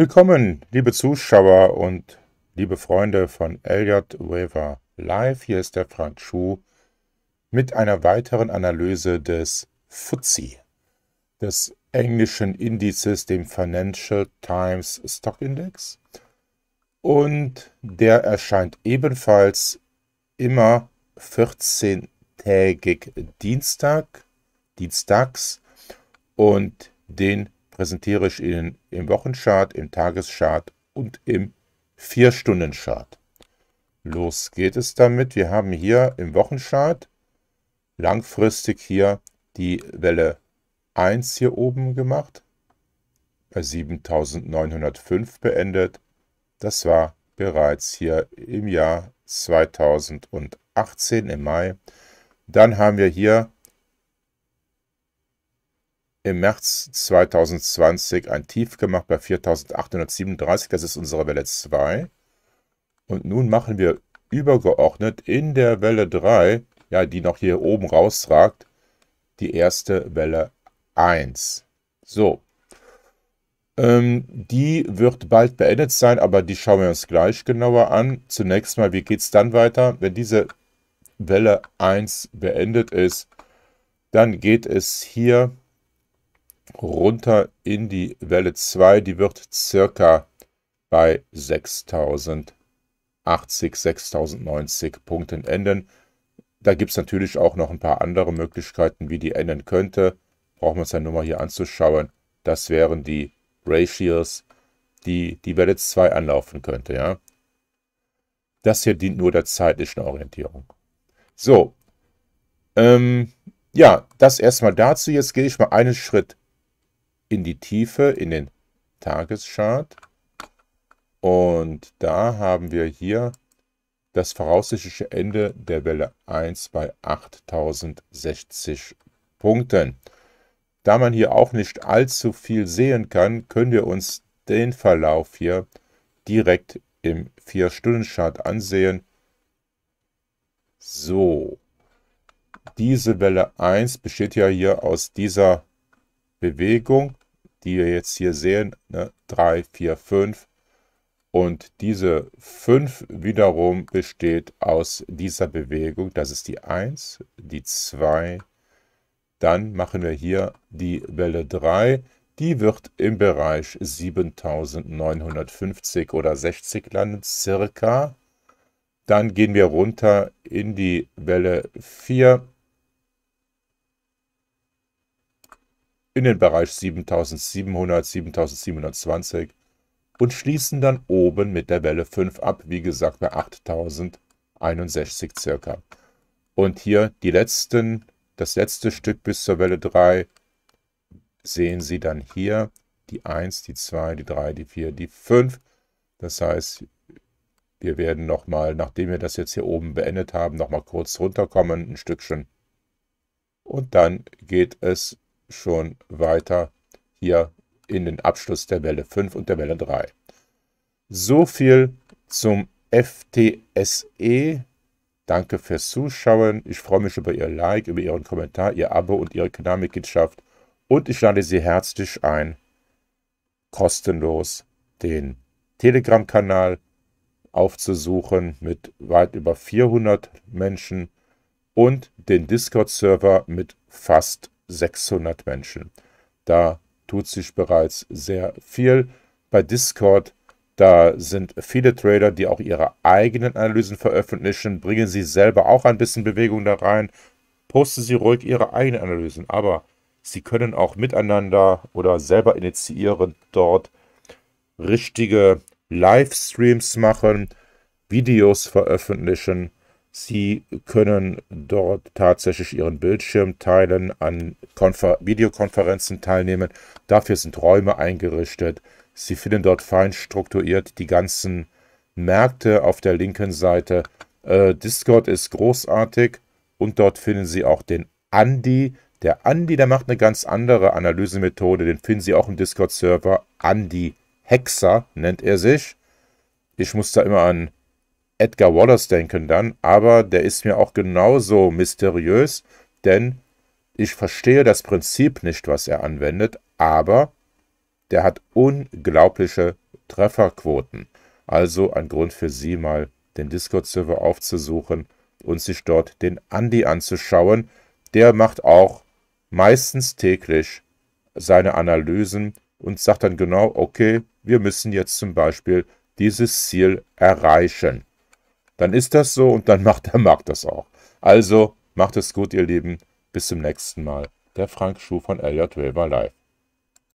Willkommen, liebe Zuschauer und liebe Freunde von Elliott Waver Live. Hier ist der Frank Schuh mit einer weiteren Analyse des FTSE, des englischen Indizes, dem Financial Times Stock Index. Und der erscheint ebenfalls immer 14-tägig Dienstag, dienstags und den präsentiere ich Ihnen im Wochenchart, im Tageschart und im 4-Stunden-Chart. Los geht es damit. Wir haben hier im Wochenchart langfristig hier die Welle 1 hier oben gemacht, bei 7905 beendet. Das war bereits hier im Jahr 2018 im Mai. Dann haben wir hier im März 2020 ein Tief gemacht bei 4837, das ist unsere Welle 2. Und nun machen wir übergeordnet in der Welle 3, ja, die noch hier oben rausragt, die erste Welle 1. So, ähm, die wird bald beendet sein, aber die schauen wir uns gleich genauer an. Zunächst mal, wie geht es dann weiter? Wenn diese Welle 1 beendet ist, dann geht es hier runter in die Welle 2. Die wird circa bei 6080, 6090 Punkten enden. Da gibt es natürlich auch noch ein paar andere Möglichkeiten, wie die enden könnte. Brauchen wir uns ja nur mal hier anzuschauen. Das wären die Ratios, die die Welle 2 anlaufen könnte. Ja? Das hier dient nur der zeitlichen Orientierung. So, ähm, ja, das erstmal dazu. Jetzt gehe ich mal einen Schritt in die Tiefe, in den Tageschart. Und da haben wir hier das voraussichtliche Ende der Welle 1 bei 8060 Punkten. Da man hier auch nicht allzu viel sehen kann, können wir uns den Verlauf hier direkt im 4-Stunden-Chart ansehen. So, diese Welle 1 besteht ja hier aus dieser Bewegung die wir jetzt hier sehen, 3, 4, 5. Und diese 5 wiederum besteht aus dieser Bewegung. Das ist die 1, die 2. Dann machen wir hier die Welle 3. Die wird im Bereich 7950 oder 60 landen, circa. Dann gehen wir runter in die Welle 4. in den Bereich 7700, 7720 und schließen dann oben mit der Welle 5 ab, wie gesagt bei 8061 circa. Und hier die letzten, das letzte Stück bis zur Welle 3 sehen Sie dann hier die 1, die 2, die 3, die 4, die 5. Das heißt, wir werden nochmal, nachdem wir das jetzt hier oben beendet haben, nochmal kurz runterkommen, ein Stückchen. Und dann geht es schon weiter hier in den Abschluss der Welle 5 und der Welle 3. So viel zum FTSE. Danke fürs Zuschauen. Ich freue mich über Ihr Like, über Ihren Kommentar, Ihr Abo und Ihre Kanalmitgliedschaft. Und ich lade Sie herzlich ein, kostenlos den Telegram-Kanal aufzusuchen mit weit über 400 Menschen und den Discord-Server mit fast 600 Menschen. Da tut sich bereits sehr viel. Bei Discord, da sind viele Trader, die auch ihre eigenen Analysen veröffentlichen, bringen sie selber auch ein bisschen Bewegung da rein, posten sie ruhig ihre eigenen Analysen, aber sie können auch miteinander oder selber initiieren dort richtige Livestreams machen, Videos veröffentlichen Sie können dort tatsächlich Ihren Bildschirm teilen, an Konfer Videokonferenzen teilnehmen. Dafür sind Räume eingerichtet. Sie finden dort fein strukturiert die ganzen Märkte auf der linken Seite. Äh, Discord ist großartig und dort finden Sie auch den Andi. Der Andi, der macht eine ganz andere Analysemethode. Den finden Sie auch im Discord-Server. Andi Hexer nennt er sich. Ich muss da immer an Edgar Wallace denken dann, aber der ist mir auch genauso mysteriös, denn ich verstehe das Prinzip nicht, was er anwendet, aber der hat unglaubliche Trefferquoten. Also ein Grund für Sie mal den Discord-Server aufzusuchen und sich dort den Andy anzuschauen. Der macht auch meistens täglich seine Analysen und sagt dann genau, okay, wir müssen jetzt zum Beispiel dieses Ziel erreichen dann ist das so und dann macht der Markt das auch. Also macht es gut, ihr Lieben. Bis zum nächsten Mal. Der Frank Schuh von LJ Wilber Live.